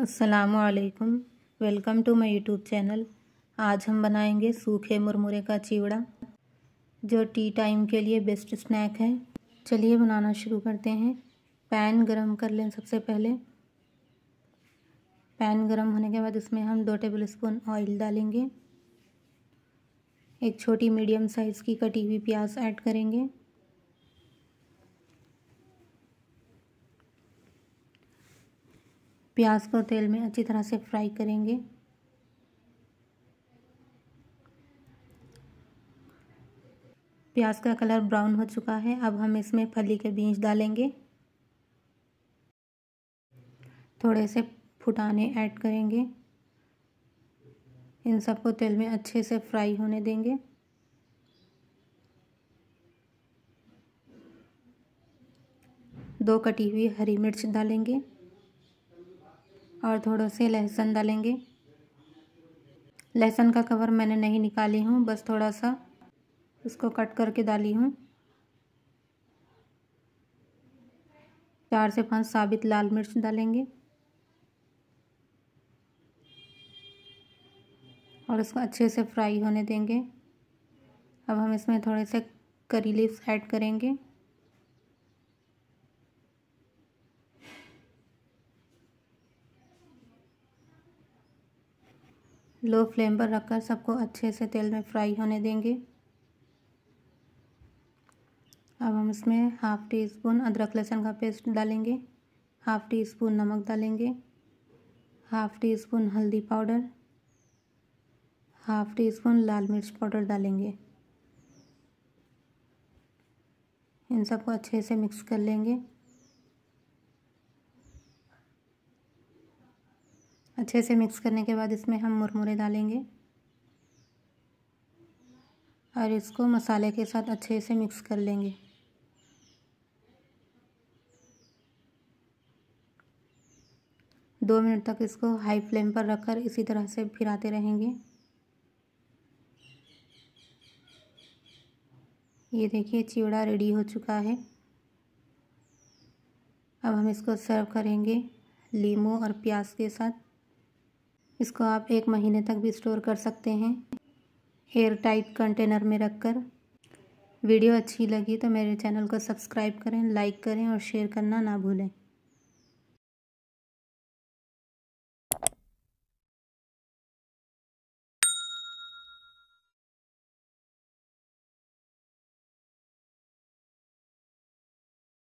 असलकम welcome to my YouTube channel आज हम बनाएंगे सूखे मुरमुरे का चिवड़ा जो टी टाइम के लिए बेस्ट स्नैक है चलिए बनाना शुरू करते हैं पैन गरम कर लें सबसे पहले पैन गरम होने के बाद इसमें हम दो टेबल स्पून ऑयल डालेंगे एक छोटी मीडियम साइज़ की कटी हुई प्याज ऐड करेंगे प्याज को तेल में अच्छी तरह से फ्राई करेंगे प्याज का कलर ब्राउन हो चुका है अब हम इसमें फली के बीज डालेंगे थोड़े से फुटाने ऐड करेंगे इन सबको तेल में अच्छे से फ्राई होने देंगे दो कटी हुई हरी मिर्च डालेंगे और थोड़ा से लहसुन डालेंगे लहसुन का कवर मैंने नहीं निकाली हूँ बस थोड़ा सा उसको कट करके डाली हूँ चार से पांच साबित लाल मिर्च डालेंगे और इसको अच्छे से फ्राई होने देंगे अब हम इसमें थोड़े से करी लीव्स ऐड करेंगे लो फ्लेम पर रखकर सबको अच्छे से तेल में फ्राई होने देंगे अब हम इसमें हाफ़ टी स्पून अदरक लहसुन का पेस्ट डालेंगे हाफ़ टी स्पून नमक डालेंगे हाफ़ टी स्पून हल्दी पाउडर हाफ़ टी स्पून लाल मिर्च पाउडर डालेंगे इन सबको अच्छे से मिक्स कर लेंगे अच्छे से मिक्स करने के बाद इसमें हम मुरमुरे डालेंगे और इसको मसाले के साथ अच्छे से मिक्स कर लेंगे दो मिनट तक इसको हाई फ्लेम पर रखकर इसी तरह से फिराते रहेंगे ये देखिए चिवड़ा रेडी हो चुका है अब हम इसको सर्व करेंगे लीमू और प्याज के साथ इसको आप एक महीने तक भी स्टोर कर सकते हैं एयर टाइट कंटेनर में रखकर वीडियो अच्छी लगी तो मेरे चैनल को सब्सक्राइब करें लाइक करें और शेयर करना ना भूलें